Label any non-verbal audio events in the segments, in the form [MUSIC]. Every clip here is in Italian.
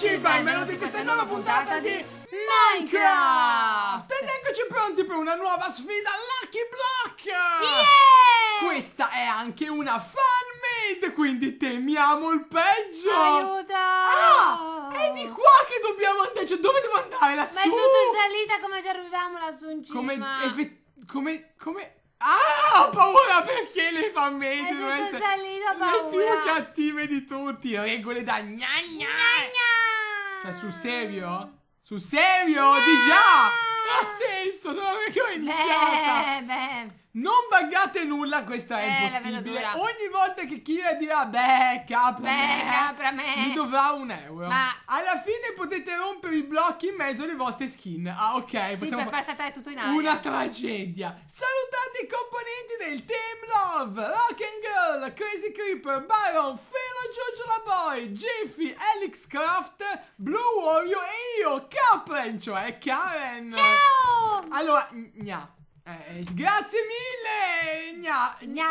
Cipa e benvenuti in questa nuova puntata di Minecraft! Ed eccoci pronti per una nuova sfida Lucky Block! Yeah! Questa è anche una fan made, quindi temiamo il peggio! Aiuto! Ah! È di qua che dobbiamo andare, cioè dove devo andare? Lassù? Ma è tutto in salita come ci arriviamo lassù in cima? Come, come, come... Ah, ho paura perché le fan made devono essere salita, le più cattive di tutti, regole da gna gna! gna, gna. Cioè, sul serio? Sul serio? Di già! Ha senso, solo che ho iniziato! Beh, beh. Non buggate nulla, questo è eh, impossibile. Ogni volta che Kira dirà beh, capra beh, me, capra me, mi dovrà un euro. Ma alla fine potete rompere i blocchi in mezzo alle vostre skin. Ah, ok. Sì, possiamo per far saltare tutto in aria. Una tragedia. Salutate i componenti del Team Love: Rock and Girl, Crazy Creeper, Byron, Felo Giorgiola Boy, Jiffy, Alex Craft, Blue Wario e io, Capren, cioè Karen. Ciao! Allora, gna. Eh, grazie mille! Ma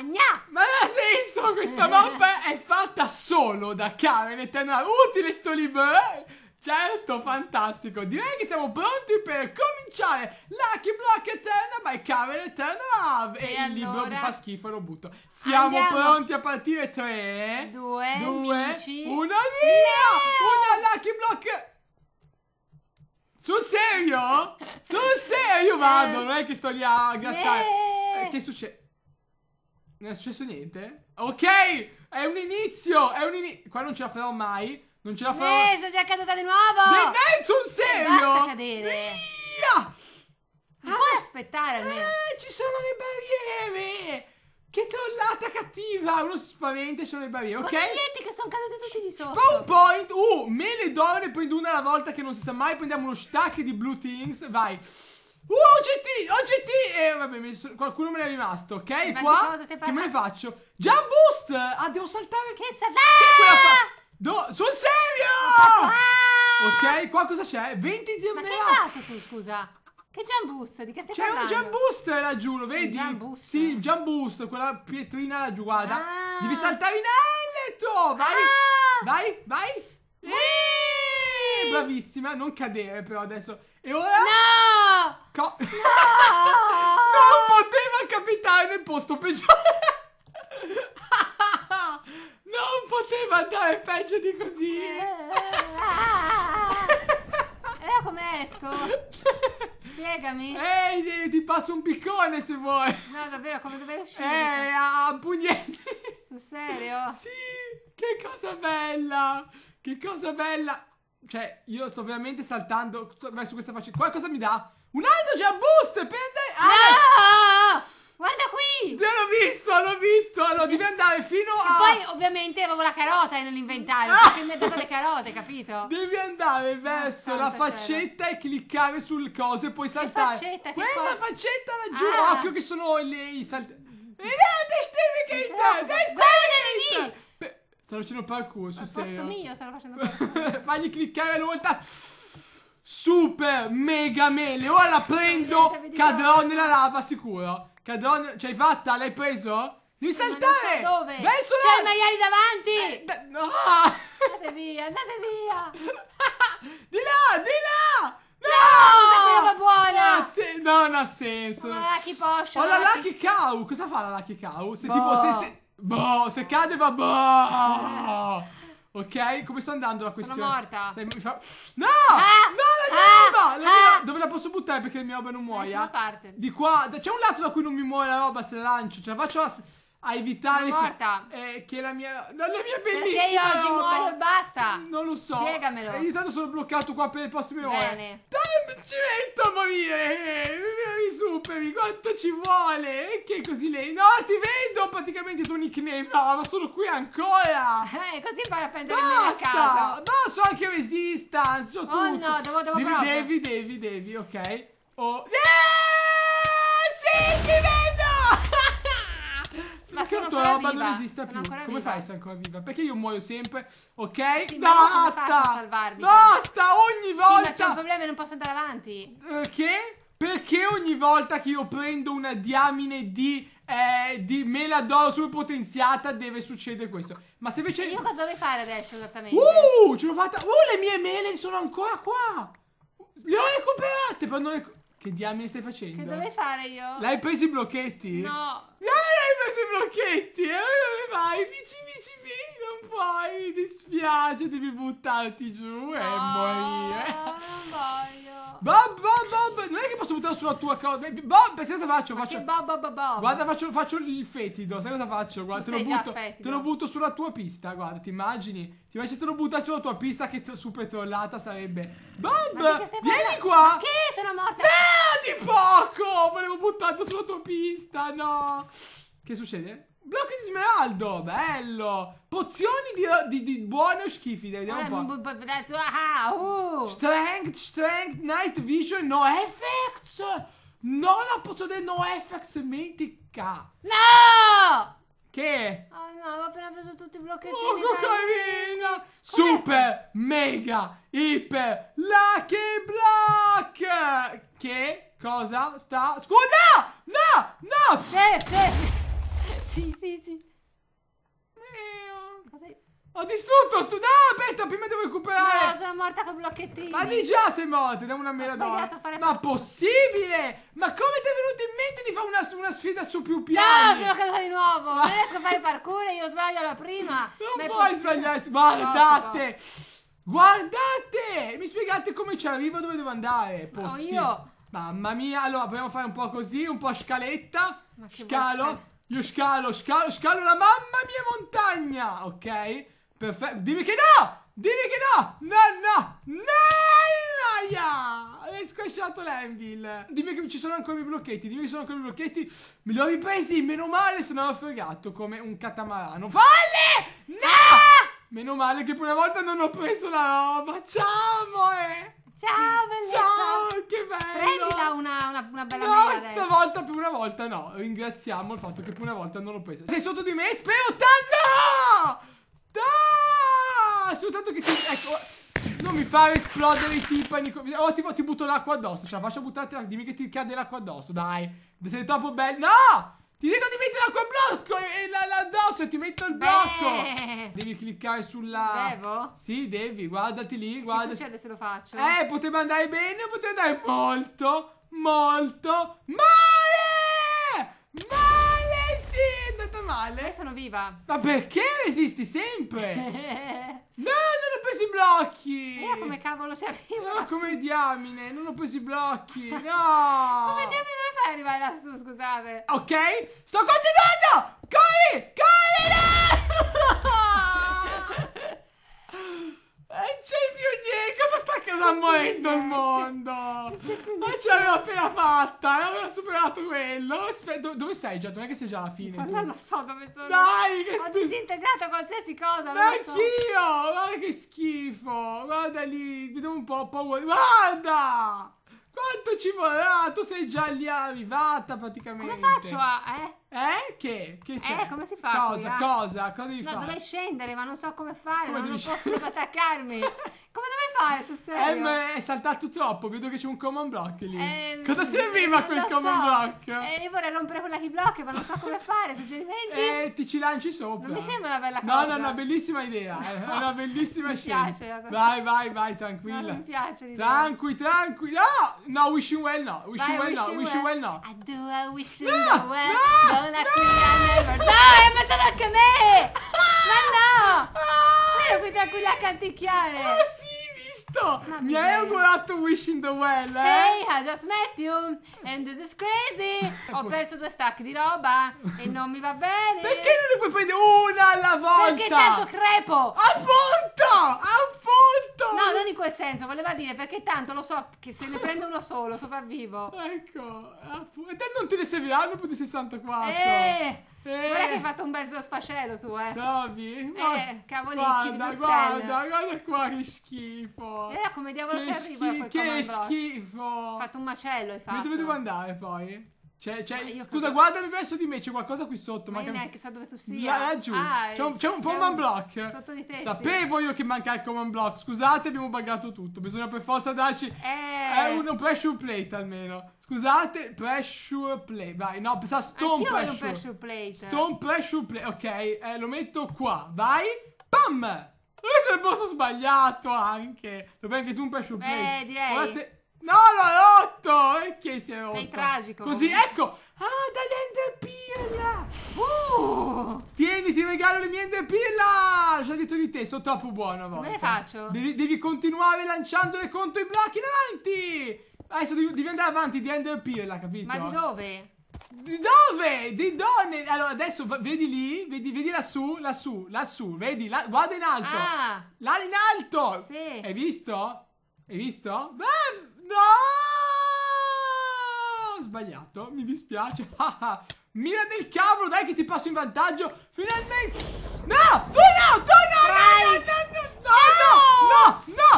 non ha senso! Questa mappa è fatta solo da Karen e Tenara. Utile sto libro! Certo, fantastico. Direi che siamo pronti per cominciare Lucky Block Eternal by Carol Eternal. E, e il libro mi fa schifo e lo butto. Siamo Andiamo. pronti a partire. 3, 2, 2 1, via! Una Lucky Block... Sul serio? Sul serio Io vado, non è che sto lì a grattare. Yeah. Eh, che succede? Non è successo niente? Ok, è un inizio, è un inizio. Qua non ce la farò mai. Non ce la farò. Eh, sono già caduta di nuovo. Beh, beh, sul serio. Basta cadere. Via. Non puoi ah, aspettare almeno. Eh, ci sono le barriere. Che trollata cattiva! Uno spavente sono le barriere, ok? Coniglietti che sono caduti tutti di sotto! Spawn point! Uh, mele d'oro ne prendo una alla volta che non si sa mai. Prendiamo uno stack di blue things, vai! Uh, OGT! OGT! Eh, vabbè, qualcuno me ne è rimasto, ok? Qua, che, che me ne faccio? Jump boost! Ah, devo saltare! Che saltare! Che quella fa... Do- sul serio! Ah! Ok, qua cosa c'è? 20 Ma che hai fatto tu, scusa? Che jambust? Di che stai C'è un parlando? jump boost laggiù, lo vedi? jump jambust? Sì, il jambust, boost, quella pietrina laggiù, guarda. Ah. Devi saltare in alto! vai! Ah. Vai, vai! Eeeh, bravissima, non cadere però adesso. E ora... No! Co no! [LAUGHS] non poteva capitare nel posto peggiore! Non poteva andare peggio di così. E eh. io eh, come esco? Spiegami. Ehi, ti, ti passo un piccone se vuoi. No, davvero, come dovevo uscire? Eh, a pugnetti. Su serio? Sì, che cosa bella. Che cosa bella. Cioè, io sto veramente saltando verso questa faccia. Qualcosa mi dà. Un altro jump boost! mi ha dato le carote, capito? Devi andare ah, verso la faccetta cielo. e cliccare sul coso e poi saltare. Che faccetta, Quella faccetta laggiù, ah. occhio che sono le, i Guarda lì! Stanno facendo parkour su serio. Al posto eh. mio stanno facendo [LAUGHS] parkour. Fagli cliccare una volta. Super mega mele. Ora la prendo. Cadrò nella lava sicuro. Cadrò. Ce l'hai fatta? L'hai preso? Devi saltare! Ma so dove? Vai sulla... C'è il maiale davanti! Eh, da... no. Andate via, andate via! [LAUGHS] di là, di là! No! No, buona! No, se... non ha senso! Ma la Lucky Potion! Ho la Lucky Cow! Cosa fa la Lucky Cow? Se boh. tipo, se, se... Boh, se cade va boh! [LAUGHS] Ok, come sta andando la questione? Sono morta. Sei, mi fa... No! Ah! No, la ah! mia ah! roba! La mia... Ah! Dove la posso buttare perché la mia roba non muoia? parte. Di qua, c'è un lato da cui non mi muore la roba se la lancio. Ce la faccio... La a evitare Sono che, Eh, che la mia la, la mia bellissima Perché io oggi roba. muoio e basta. Non lo so. Spiegamelo. Ogni eh, intanto sono bloccato qua per le prossime Bene. ore. Dai, ci metto a morire. Eh, mi superi, quanto ci vuole? Che così lei? No, ti vedo praticamente il tuo nickname. No, ma sono qui ancora. Eh, così impara a prendere la a casa. No, so anche resistance, so oh, tutto. no, devo devo devi, devi, devi, devi, ok. Oh, eh, sì, ti vedo che la tua roba non esiste sono più. Come viva. fai essere ancora viva? Perché io muoio sempre, ok? Sì, Basta! Cioè? Basta! Ogni volta! Sì, ma c'è un problema, non posso andare avanti. Perché? Perché ogni volta che io prendo una diamine di, eh, di melador potenziata deve succedere questo? Ma se invece... E io cosa devo fare adesso esattamente? Uh, ce l'ho fatta! Uh, le mie mele sono ancora qua! Le ho recuperate per non... Che diamine stai facendo? Che dovevi fare io? L'hai preso i blocchetti? No! Yeah! Brocchetti, eh? Vai, vici, vici, vici, non puoi, mi dispiace, devi buttarti giù e morire. Ah, voglio. Bob, Bob, Bob, non è che posso buttare sulla tua cosa. Eh, Bob, sai cosa faccio? Ma faccio... Che Bob, Bob, Bob. Guarda, faccio, faccio il fetido, sai cosa faccio? Guarda, tu te, lo butto, fetido. te lo butto sulla tua pista, guarda, ti immagini? Ti immagini se te lo buttassi sulla tua pista che super trollata sarebbe. Bob, vieni qua. Ma che? Sono morta. No, di poco, volevo buttarlo sulla tua pista, no. Che succede? Blocchi di smeraldo, bello! Pozioni di, di, di buone schifo. vediamo un po'. Ah, uh. Strength, strength, night vision, no effects! Non la posso dire no effects mitica! No! Che? Oh no, ho appena preso tutti i blocchettini. Poco oh, carina! Super, mega, iper, lucky block! Che cosa sta... Scusa! No! No! No! sì, sì. Sì, sì, sì. Mio. Cos'hai? Ho distrutto tu... No, aspetta, prima devo recuperare. No, sono morta con blocchettini. Ma di già sei morta, dammi una mela d'oro. Ma possibile? Ma come ti è venuto in mente di fare una, una sfida su più piani? No, sono caduta di nuovo. Ma... Non riesco a fare parkour e io sbaglio la prima. Non puoi sbagliare. Guardate. No, Guardate. Mi spiegate come ci arrivo dove devo andare. Possibile. No, io... Mamma mia, allora proviamo a fare un po' così, un po' scaletta. Ma che scalo. Io scalo, scalo, scalo la mamma mia montagna. Ok. Perfetto. Dimmi che no! Dimmi che no! No, no! No! Noia! Hai squasciato l'anvil. Dimmi che ci sono ancora i blocchetti. Dimmi che ci sono ancora i blocchetti. Me li ho ripresi. Meno male, se non ho fregato come un catamarano. Falle! No! Ah! Meno male che per una volta non ho preso la roba. Ciao, amore! Ciao, bellezza! Ciao, che bello! Prendila una, una, una bella no, stavolta per una volta no. Ringraziamo il fatto che per una volta non l'ho presa. Sei sotto di me? Spero tanto! No! Soltanto che ti... Ecco... Non mi fare esplodere i timpani Oh ti, ti butto l'acqua addosso Cioè faccio buttare Dimmi che ti cade l'acqua addosso Dai Sei troppo bello No ti dico di mettere quel blocco e, e addosso e ti metto il Beh. blocco. Eh. Devi cliccare sulla... Devo? Sì, devi, guardati lì, guarda. Che succede se lo faccio? Eh, poteva andare bene o poteva andare molto, molto male! Male, sì, è andata male. Io sono viva. Ma perché resisti sempre? [LAUGHS] no! preso i blocchi! E come cavolo ci arriva? No, ah, come diamine, non ho preso i blocchi! [LAUGHS] No! come diamine dove fai arrivare lassù, scusate? Ok, sto continuando! Corri! Corri! No! E eh, c'è più niente, cosa sta morendo il mondo? Ma eh, ce l'avevo appena fatta, eh, avevo superato quello. Aspetta, dove sei già? Non è che sei già alla fine? Ma non lo so dove sono. Dai, che schifo. Ho disintegrato qualsiasi cosa. Ma anch'io, so. guarda che schifo. Guarda lì, vedo un po' paura. Guarda! ci vuole. Ah, tu sei già lì arrivata praticamente. Come faccio a. Eh? Eh? Che? Che c'è? Eh, come si fa? Cosa? Qui, eh? cosa? Cosa devi no, fare? No, dovrei scendere, ma non so come fare. Come non, non posso attaccarmi. [LAUGHS] Come dove fare su serio? Eh, è saltato troppo, vedo che c'è un common block lì. Eh, Cosa serviva eh, quel common so. block? Eh, io vorrei rompere quella key block, ma non so come fare, suggerimenti? Eh, ti ci lanci sopra. Non mi sembra una bella cosa. No, no, una bellissima idea, eh, è una [LAUGHS] bellissima scena. Mi piace. Vai, vai, vai, tranquilla. No, mi piace l'idea. Tranqui, tranqui. No, no, wishing well no, wishing vai, well no, wishing well. well no. I do, I wish you no, well. No, Don't ask no. me, never. No, hai ammazzato anche me! [LAUGHS] ma no! Ah, sì. qui tranquilla a canticchiare. Ah, sì visto? Mamma Mi hai augurato Wish in the Well, eh? Hey, I just met you and this is crazy. [LAUGHS] Ho perso due stacchi di roba e non mi va bene. Perché non ne puoi prendere una alla volta? Perché tanto crepo. Appunto! Appunto! No, non in quel senso, voleva dire perché tanto lo so che se ne prende uno solo sopravvivo. Ecco, e te non te ne serviranno ah, più di 64. Eh, eh. Guarda che hai fatto un bel sfascello tu, eh. Trovi? Eh, cavolini, guarda, guarda, guarda qua che schifo. E allora come diavolo ci arriva Che, schi- che schifo. Hai fatto un macello, hai fatto. Dove devo andare poi? C'è, c'è, scusa, guarda il verso di me, c'è qualcosa qui sotto. Ma manca... io neanche sa dove tu sia. Là, Ah, c'è un, un command block. Sotto di te. Sapevo sì. io che manca il command block. Scusate, abbiamo buggato tutto. Bisogna per forza darci eh... eh uno pressure plate almeno. Scusate, pressure plate. Vai, no, sa stone pressure. pressure plate. Stone pressure plate. Ok, eh, lo metto qua. Vai. Pam! Questo è il posto sbagliato anche. Lo fai anche tu un pressure plate. Eh, direi. Guardate No, l'ho rotto! E si è rotto? Sei tragico. Così, ecco! Ah, dalle enderpilla! Uh! Tieni, ti regalo le mie enderpilla! Già detto di te, sono troppo buono. Volta. Come le faccio? Devi, devi, continuare lanciandole contro i blocchi davanti! Adesso devi, devi andare avanti di enderpilla, capito? Ma di dove? Di dove? Di donne! Allora, adesso vedi lì, vedi, vedi lassù, lassù, lassù, vedi, la, guarda in alto! Ah! Là in alto! Sì! Hai visto? Hai visto? Beh! No! Sbagliato, mi dispiace. [LAUGHS] Mira del cavolo, dai che ti passo in vantaggio. Finalmente. No! Tu no! Tu no! No, no, no, no, no, no, no, no,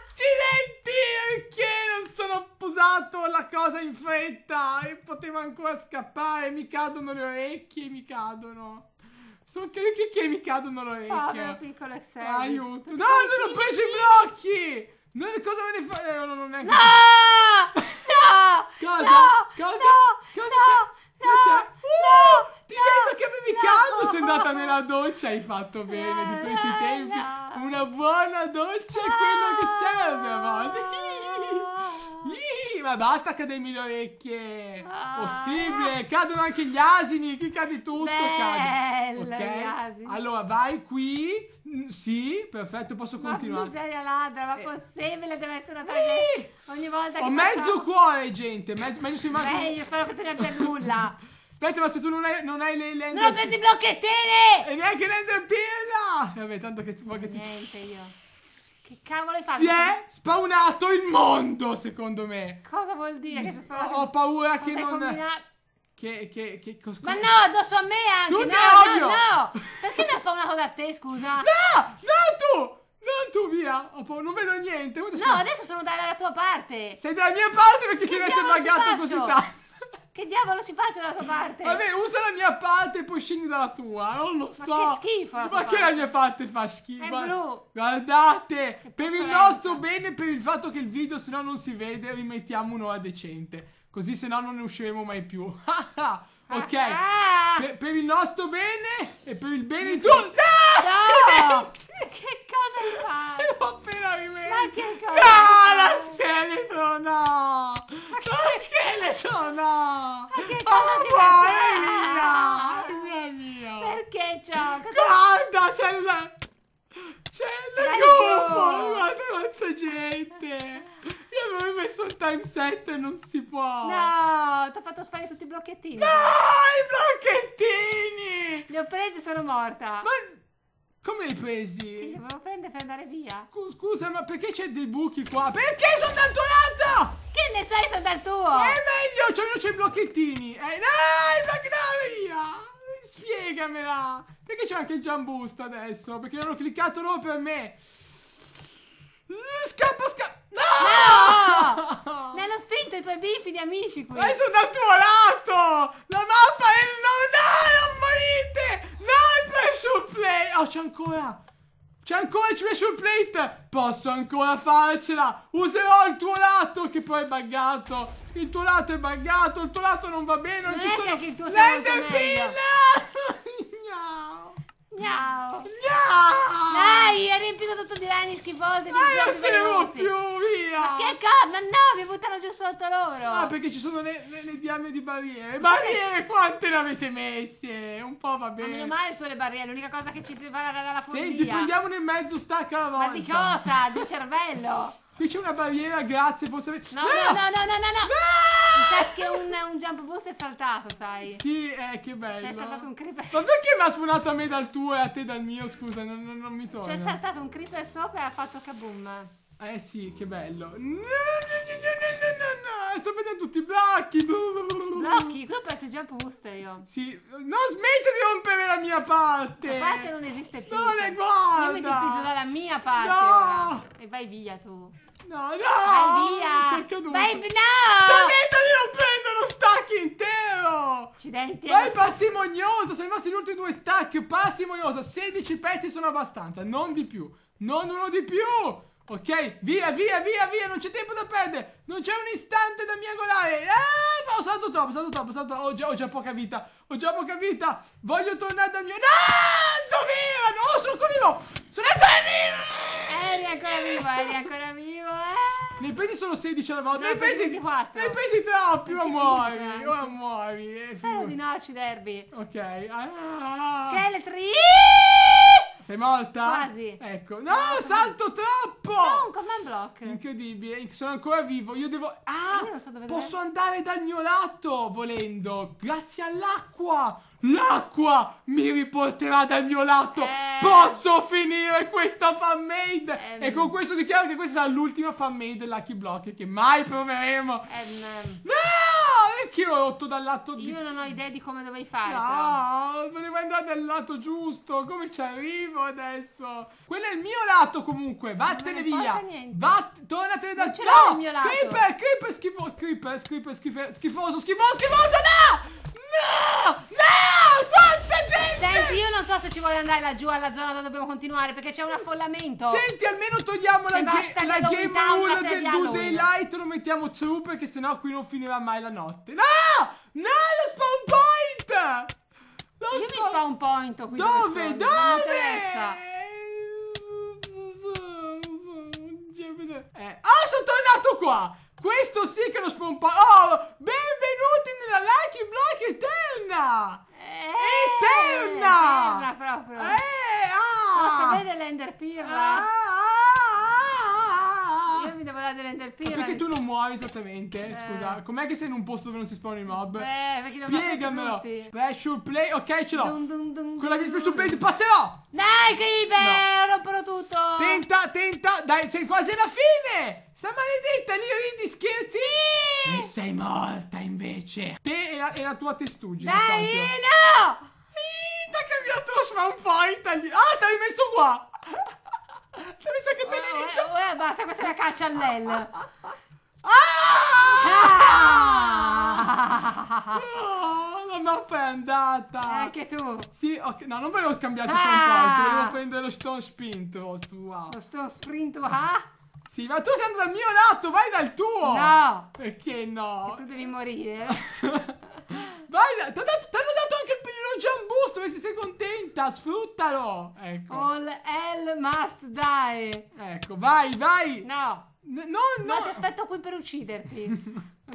Accidenti! Perché non sono posato la cosa in fretta? E potevo ancora scappare. Mi cadono le orecchie, mi cadono. Sono che, che, che mi cadono le orecchie. Povero piccolo Excel. Aiuto. No, non ho preso i blocchi! No, cosa me ne fai? Eh, non ho neanche... No! [LAUGHS] No! cosa? No! Cosa? No! Cosa c'è? No! Cosa uh! no! Ti vedo che avevi caldo sei andata nella doccia, hai fatto bene di questi tempi. Una buona doccia è quello che serve a volte ma basta cadere le orecchie. Ah. Possibile. Cadono anche gli asini. Chi cade tutto Bello, cade. Ok. Allora vai qui. Mm, sì, perfetto, posso ma continuare. Ma miseria ladra, ma eh. possibile deve essere una tragedia. Sì. Ogni volta che Ho mezzo facciamo... cuore, gente. Mezzo, meglio si mangia. Meglio, spero che tu ne abbia nulla. [LAUGHS] Aspetta, ma se tu non hai, non hai le, le Non ho preso i blocchettini! E neanche l'enderpilla! Vabbè, tanto che vuoi che ti... Niente, io. Che cavolo hai fatto? Si è spawnato il mondo, secondo me. Cosa vuol dire Mi che si è spawnato? Ho paura che non... Combinato? Che, che, che cosa... Ma no, addosso a me anche! Tu no, te no, No, [LAUGHS] Perché mi ha spawnato da te, scusa? No! Non tu! Non tu, via! non vedo niente! No, adesso sono dalla tua parte! Sei dalla mia parte perché che sei adesso buggato così tanto! Che diavolo si faccia dalla tua parte? Vabbè, usa la mia parte e poi scendi dalla tua. Non lo ma so. Ma che schifo. ma che parte. la mia parte fa schifo? È blu. Guardate, che per il nostro bene, per il fatto che il video se no non si vede, rimettiamo un'ora decente. Così se no non ne usciremo mai più. [LAUGHS] Ah, ok. Ah. Per, per, il nostro bene e per il bene di tutti. No! no! Che cosa hai fatto? L'ho [LAUGHS] appena rimesso. Ma che cosa? No, ah, la scheletro, no! Lo scheletro no! Ma Papà, è mia! È mia! Perché ciò? Guarda, c'è il... C'è il gruppo! Guarda quanta gente! Io avevo messo il time set e non si può! No! Ti ho fatto sparire tutti i blocchettini! No! I blocchettini! Li ho presi e sono morta! Ma... Come li pesi? Sì, li volevo prendere per andare via. Scus scusa, ma perché c'è dei buchi qua? Perché sono dal tuo lato? Che ne sai, sono dal tuo? È meglio, cioè c'è i blocchettini. Eh, no, i blocchettini, via! Spiegamela! Perché c'è anche il giambusto adesso? Perché l'hanno cliccato loro per me. Scappa, scappa. No! no! Mi [LAUGHS] hanno spinto i tuoi bifidi amici qui. Ma sono dal tuo lato! La mappa è il... No, no, non morite! sul plate! Oh, c'è ancora! C'è ancora il sul plate! Posso ancora farcela! Userò il tuo lato, che poi è buggato! Il tuo lato è buggato, il tuo lato non va bene, non, non ci sono... L'enderpin! Miau! Miau! Dai, hai riempito tutto di reni schifosi. Ma io sono più, via! Ma che cazzo? Ma no, mi buttano giù sotto loro. Ah, perché ci sono le, le, le diame di barriere. Barriere, quante ne avete messe? Un po' va bene. Ma meno male sono le barriere, l'unica cosa che ci deve separa dalla furia. Senti, prendiamone in mezzo, stacca la volta. Ma di cosa? Di cervello? [LAUGHS] Qui c'è una barriera, grazie, forse... No, no, no, no, no, no, no! Mi sa che un, un jump boost è saltato, sai? Sì, eh, che bello. C'è saltato un creeper. Ma perché mi ha spunato a me dal tuo e a te dal mio, scusa, non, non, non mi torna. C'è saltato un creeper sopra e ha fatto kaboom. Eh sì, che bello. No, no, no, no, no, no, no. Sto vedendo tutti i blocchi. Blocchi? Qui ho perso già boost io. Sì. Non smetti di rompere la mia parte. La parte non esiste più. Non è guarda. Io mi devi giocare la mia parte. No. Ora. E vai via tu. No, no! Vai via! Sei caduto! Vai, no! Sta detto di non prendo lo stack intero! Accidenti! Vai passimognosa! Sono rimasti gli ultimi due stack! Passimognosa! 16 pezzi sono abbastanza, non di più! Non uno di più! Ok, via, via, via, via, non c'è tempo da perdere Non c'è un istante da miagolare Ah, ho salto troppo, salto troppo, salto Ho, già, ho già poca vita, ho già poca vita Voglio tornare dal mio... Ah, no, dove No, sono ancora vivo Sono ancora vivo Eri ancora vivo, eri ancora vivo. Eh? Nei pesi solo 16 alla volta. Nei pesi 24. Nei pesi troppi, ma muovi. Ma muovi. Spero eh, di noci, Derby. Ok. Ah. Scheletri. Sei morta? Quasi. Ecco. No, no salto troppo! No, un command block. Incredibile. Sono ancora vivo. Io devo... Ah! Io so posso andare dal mio lato, volendo. Grazie all'acqua. L'acqua mi riporterà dal mio lato. Eh. Posso finire questa fan made. Eh. E con mm. questo dichiaro che questa sarà l'ultima fan made Lucky Block che mai proveremo. Eh. Mm. No! Perché ho rotto dal lato Io non ho idea di come dovevi fare. No, però. volevo andare dal lato giusto. Come ci arrivo adesso? Quello è il mio lato comunque. Vattene via. Vatt... Tornatene dal lato. No! Il mio lato. Creeper, creeper schifoso. Creeper, creeper schifoso. Schifoso, schifoso, schifoso. No! No! Senti, io non so se ci voglio andare laggiù alla zona dove dobbiamo continuare perché c'è un affollamento. Senti, almeno togliamo la, ga la game 1 del Due Daylight, lo mettiamo su perché sennò qui non finirà mai la notte. No! No, lo spawn point! Lo io spawn... mi spawn point qui. Dove? Dove? Eh. Ah, sono tornato qua! Questo sì che lo spawn point. Oh, benvenuti nella Lucky Block Eterna! Perna! Perna proprio. Eh, ah! Ma si vede l'enderpirla? Ah, ah, ah, ah, Io mi devo dare dell'enderpirla. Perché tu non muovi esattamente, eh. scusa. Eh. Com'è che sei in un posto dove non si spawnano i mob? Eh, perché non Spiegamelo. Special play, ok ce l'ho. Con la mia special play passerò. Dai, Creeper, no. romperò tutto. Tenta, tenta. Dai, sei quasi alla fine. Sta maledetta lì, di scherzi. Sì. E sei morta invece. Te e la, e la tua testuggine. Dai, no! mio Trashman Point. Ah, te l'hai messo qua. Mi [LAUGHS] sa che te l'hai oh, eh, detto. Eh, eh, basta, questa è la caccia all'L. [LAUGHS] Ah! ah! [LAUGHS] Oh, la mappa è andata. Eh, anche tu. Sì, okay. no, non volevo cambiare ah! stampante, volevo prendere lo stone spinto su A. Lo stone spinto A? Ah? Sì, ma tu sei andato dal mio lato, vai dal tuo. No. Perché no? Che tu devi morire. vai, da... ti hanno dato sfrutta, sfruttalo! Ecco. All hell must die. Ecco, vai, vai! No. N no, no. Ma ti aspetto qui per ucciderti.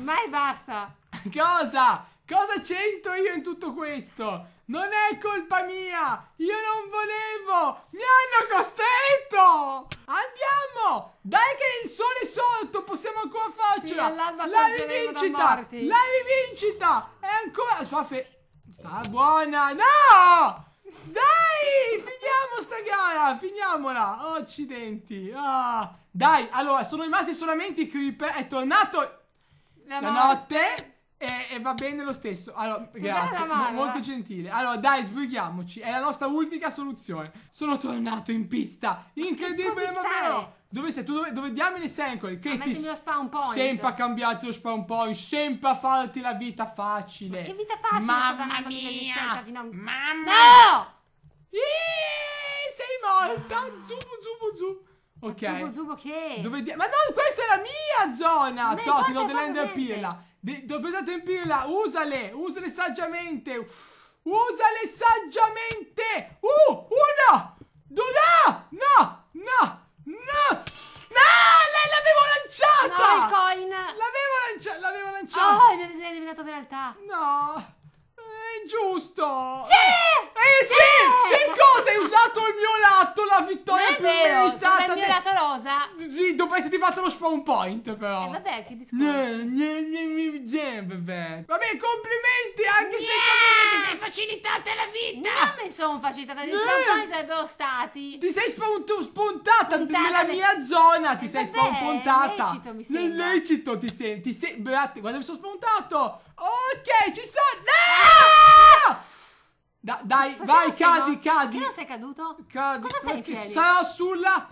Mai basta. [LAUGHS] Cosa? Cosa c'entro io in tutto questo? Non è colpa mia! Io non volevo! Mi hanno costretto! Andiamo! Dai che il sole è sotto! Possiamo ancora farcela! Sì, la rivincita! La rivincita! È ancora... Sua fe... Sta buona! No! Dai, finiamo sta gara, finiamola. Occidenti. Ah. Dai, allora, sono rimasti solamente i creeper. È tornato la, la notte. notte. E, e, va bene lo stesso. Allora, grazie. Mano, molto eh. gentile. Allora, dai, sbrighiamoci. È la nostra unica soluzione. Sono tornato in pista. Incredibile, ma vero. Dove sei? Tu dove, dove diamine sei ancora? Che ah, ti... lo spawn point. Sempre a cambiarti lo spawn point. Sempre a farti la vita facile. Ma che vita facile? Mamma mia. Fino a... Mamma. No! Iii, sei morta. Zubu, zubu, zubu. Ok. Zubo, zubo che? Dove di... Ma no, questa è la mia zona! Beh, Totti, l'ho dell'ender pirla. De... Ti ho pirla, usale, usale saggiamente. Uff. Usale saggiamente! Uh, uh, point però. Eh vabbè, che discorso. No, gne, gne, vabbè. Vabbè, complimenti anche se comunque ti sei facilitata la vita. Come sono facilitata, la vita? scampani sarebbero stati. Ti sei spuntata, spuntata nella le... mia zona, ti eh, sei spuntata. illecito mi sembra. Lecito ti sei, ti sei, guarda mi sono spuntato. Ok, ci sono. No! Da, dai, Perché vai, cadi, no? cadi. Perché non sei caduto? Cadi, Cosa sei in Sarà sulla...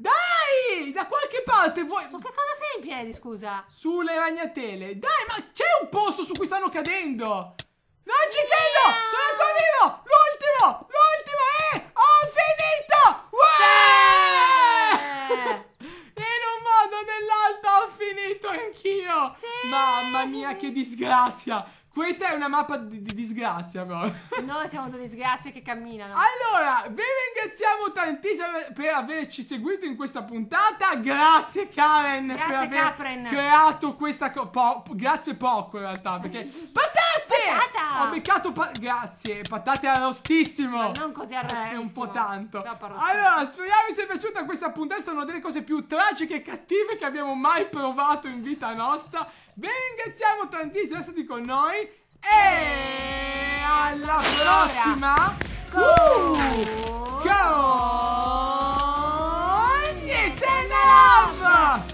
Dai! Da qualche parte vuoi... Su che cosa sei in piedi, scusa? Sulle ragnatele. Dai, ma c'è un posto su cui stanno cadendo! Non ci credo! Sono ancora vivo! L'ultimo! L'ultimo è... Ho finito! Uè! In un modo o nell'altro ho finito anch'io! Sì! Mamma mia, che disgrazia! Questa è una mappa di, di disgrazia, però. Noi siamo due disgrazie che camminano. Allora, vi ringraziamo tantissimo per averci seguito in questa puntata. Grazie, Karen. Grazie, per aver Capren. creato questa. Po grazie poco, in realtà, perché. [LAUGHS] Ho ah. beccato pa grazie, patate arrostissimo. Ma non così arrostissimo. eh, un po' tanto. Allora, speriamo vi sia piaciuta questa puntata, sono delle cose più tragiche e cattive che abbiamo mai provato in vita nostra. Vi ringraziamo tantissimo, siete con noi e eh. alla prossima. Allora, con... Uh, con... Nintendo Love!